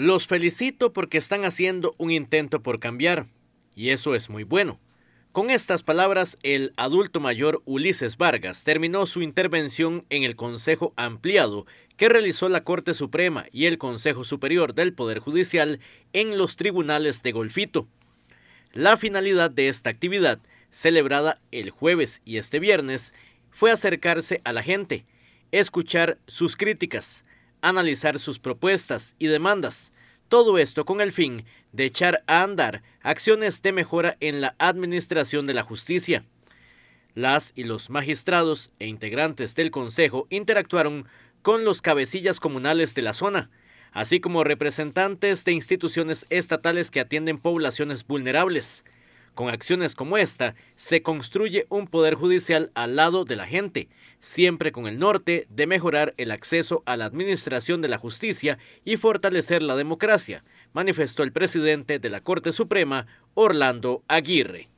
Los felicito porque están haciendo un intento por cambiar, y eso es muy bueno. Con estas palabras, el adulto mayor Ulises Vargas terminó su intervención en el Consejo Ampliado que realizó la Corte Suprema y el Consejo Superior del Poder Judicial en los tribunales de Golfito. La finalidad de esta actividad, celebrada el jueves y este viernes, fue acercarse a la gente, escuchar sus críticas, analizar sus propuestas y demandas. Todo esto con el fin de echar a andar acciones de mejora en la administración de la justicia. Las y los magistrados e integrantes del Consejo interactuaron con los cabecillas comunales de la zona, así como representantes de instituciones estatales que atienden poblaciones vulnerables. Con acciones como esta, se construye un poder judicial al lado de la gente, siempre con el norte de mejorar el acceso a la administración de la justicia y fortalecer la democracia, manifestó el presidente de la Corte Suprema, Orlando Aguirre.